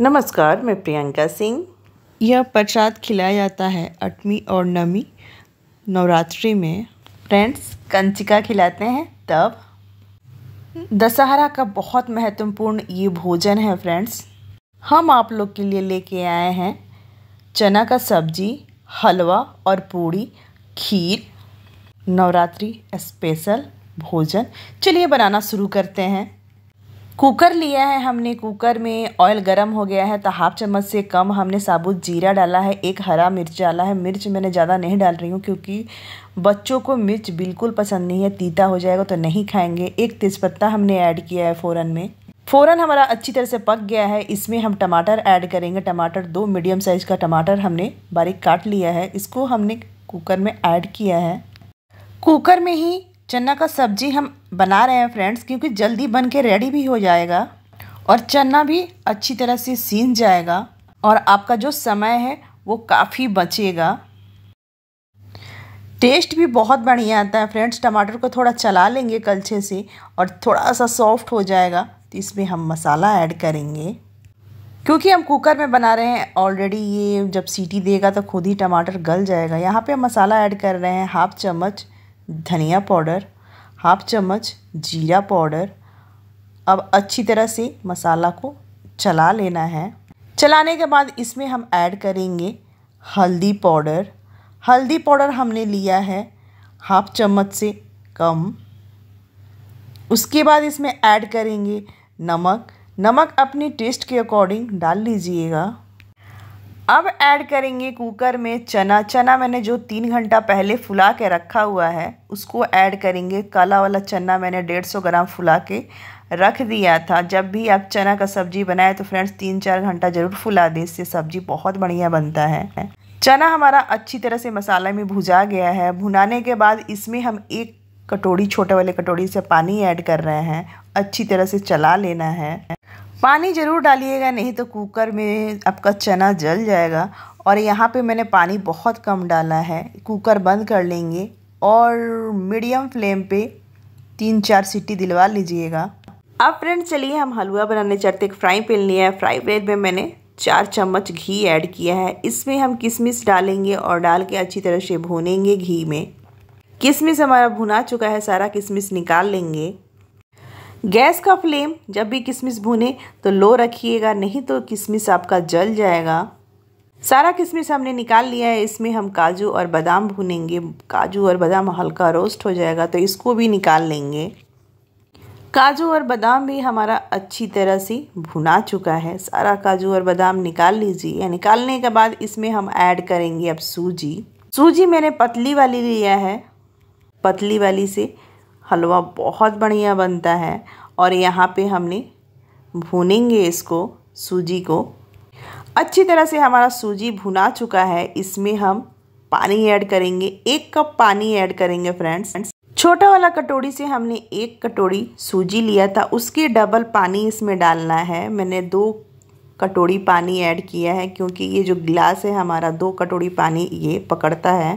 नमस्कार मैं प्रियंका सिंह यह प्रसाद खिलाया जाता है अठवीं और नवमी नवरात्रि में फ्रेंड्स कंचिका खिलाते हैं तब दशहरा का बहुत महत्वपूर्ण ये भोजन है फ्रेंड्स हम आप लोग के लिए लेके आए हैं चना का सब्जी हलवा और पूड़ी खीर नवरात्रि स्पेशल भोजन चलिए बनाना शुरू करते हैं कुकर लिया है हमने कुकर में ऑयल गरम हो गया है तो हाफ चम्मच से कम हमने साबुत जीरा डाला है एक हरा मिर्च डाला है मिर्च मैंने ज़्यादा नहीं डाल रही हूँ क्योंकि बच्चों को मिर्च बिल्कुल पसंद नहीं है तीता हो जाएगा तो नहीं खाएंगे एक तेज़पत्ता हमने ऐड किया है फ़ौरन में फ़ौरन हमारा अच्छी तरह से पक गया है इसमें हम टमाटर ऐड करेंगे टमाटर दो मीडियम साइज़ का टमाटर हमने बारीक काट लिया है इसको हमने कुकर में ऐड किया है कुकर में ही चना का सब्जी हम बना रहे हैं फ्रेंड्स क्योंकि जल्दी बन के रेडी भी हो जाएगा और चना भी अच्छी तरह से सीन जाएगा और आपका जो समय है वो काफ़ी बचेगा टेस्ट भी बहुत बढ़िया आता है फ्रेंड्स टमाटर को थोड़ा चला लेंगे कलछे से और थोड़ा सा सॉफ्ट हो जाएगा तो इसमें हम मसाला ऐड करेंगे क्योंकि हम कुकर में बना रहे हैं ऑलरेडी ये जब सीटी देगा तो खुद ही टमाटर गल जाएगा यहाँ पे हम मसाला ऐड कर रहे हैं हाफ चम्मच धनिया पाउडर हाफ चम्मच जीरा पाउडर अब अच्छी तरह से मसाला को चला लेना है चलाने के बाद इसमें हम ऐड करेंगे हल्दी पाउडर हल्दी पाउडर हमने लिया है हाफ चम्मच से कम उसके बाद इसमें ऐड करेंगे नमक नमक अपने टेस्ट के अकॉर्डिंग डाल लीजिएगा अब ऐड करेंगे कुकर में चना चना मैंने जो तीन घंटा पहले फुला के रखा हुआ है उसको ऐड करेंगे काला वाला चना मैंने डेढ़ सौ ग्राम फुला के रख दिया था जब भी आप चना का सब्जी बनाए तो फ्रेंड्स तीन चार घंटा ज़रूर फुला दें इससे सब्जी बहुत बढ़िया बनता है चना हमारा अच्छी तरह से मसाला में भुजा गया है भुनाने के बाद इसमें हम एक कटोरी छोटे वाले कटोरी से पानी ऐड कर रहे हैं अच्छी तरह से चला लेना है पानी ज़रूर डालिएगा नहीं तो कुकर में आपका चना जल जाएगा और यहाँ पे मैंने पानी बहुत कम डाला है कुकर बंद कर लेंगे और मीडियम फ्लेम पे तीन चार सीटी दिलवा लीजिएगा अब फ्रेंड चलिए हम हलवा बनाने चढ़ते एक फ्राई पैन लिया है फ्राई पैन में मैंने चार चम्मच घी ऐड किया है इसमें हम किशमिश डालेंगे और डाल के अच्छी तरह से भूनेंगे घी में किशमिश हमारा भुना चुका है सारा किशमिश निकाल लेंगे गैस का फ्लेम जब भी किशमिश भुने तो लो रखिएगा नहीं तो किशमिश आपका जल जाएगा सारा किशमिश हमने निकाल लिया है इसमें हम काजू और बादाम भुनेंगे काजू और बादाम हल्का रोस्ट हो जाएगा तो इसको भी निकाल लेंगे काजू और बादाम भी हमारा अच्छी तरह से भुना चुका है सारा काजू और बादाम निकाल लीजिए निकालने के बाद इसमें हम ऐड करेंगे अब सूजी सूजी मैंने पतली वाली लिया है पतली वाली से हलवा बहुत बढ़िया बनता है और यहाँ पे हमने भूनेंगे इसको सूजी को अच्छी तरह से हमारा सूजी भुना चुका है इसमें हम पानी ऐड करेंगे एक कप पानी ऐड करेंगे फ्रेंड्स छोटा वाला कटोरी से हमने एक कटोरी सूजी लिया था उसके डबल पानी इसमें डालना है मैंने दो कटोरी पानी ऐड किया है क्योंकि ये जो गिलास है हमारा दो कटोरी पानी ये पकड़ता है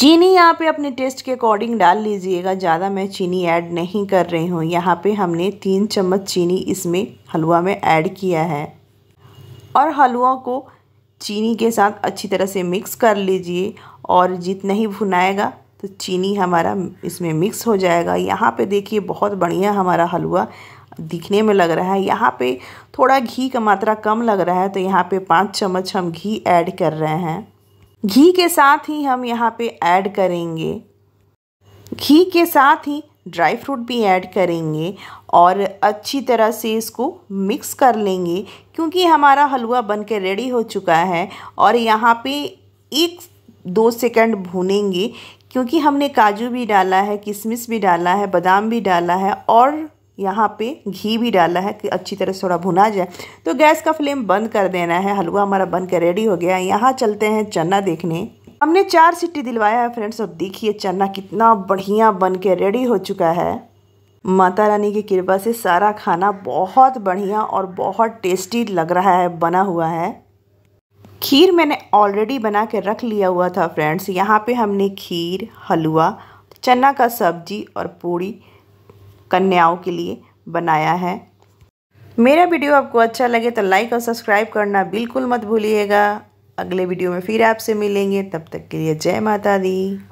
चीनी यहाँ पे अपने टेस्ट के अकॉर्डिंग डाल लीजिएगा ज़्यादा मैं चीनी ऐड नहीं कर रही हूँ यहाँ पे हमने तीन चम्मच चीनी इसमें हलवा में ऐड किया है और हलवा को चीनी के साथ अच्छी तरह से मिक्स कर लीजिए और जितना ही भुनाएगा तो चीनी हमारा इसमें मिक्स हो जाएगा यहाँ पे देखिए बहुत बढ़िया हमारा हलवा दिखने में लग रहा है यहाँ पे थोड़ा घी का मात्रा कम लग रहा है तो यहाँ पे पाँच चम्मच हम घी ऐड कर रहे हैं घी के साथ ही हम यहाँ पे ऐड करेंगे घी के साथ ही ड्राई फ्रूट भी ऐड करेंगे और अच्छी तरह से इसको मिक्स कर लेंगे क्योंकि हमारा हलवा बन के रेडी हो चुका है और यहाँ पे एक दो सेकंड भूनेंगे क्योंकि हमने काजू भी डाला है किशमिश भी डाला है बादाम भी डाला है और यहाँ पे घी भी डाला है कि अच्छी तरह से थोड़ा भुना जाए तो गैस का फ्लेम बंद कर देना है हलवा हमारा बन के रेडी हो गया यहाँ चलते हैं चना देखने हमने चार सीटी दिलवाया है फ्रेंड्स और देखिए चना कितना बढ़िया बन के रेडी हो चुका है माता रानी की कृपा से सारा खाना बहुत बढ़िया और बहुत टेस्टी लग रहा है बना हुआ है खीर मैंने ऑलरेडी बना के रख लिया हुआ था फ्रेंड्स यहाँ पे हमने खीर हलवा चना का सब्जी और पूड़ी कन्याओं के लिए बनाया है मेरा वीडियो आपको अच्छा लगे तो लाइक और सब्सक्राइब करना बिल्कुल मत भूलिएगा अगले वीडियो में फिर आपसे मिलेंगे तब तक के लिए जय माता दी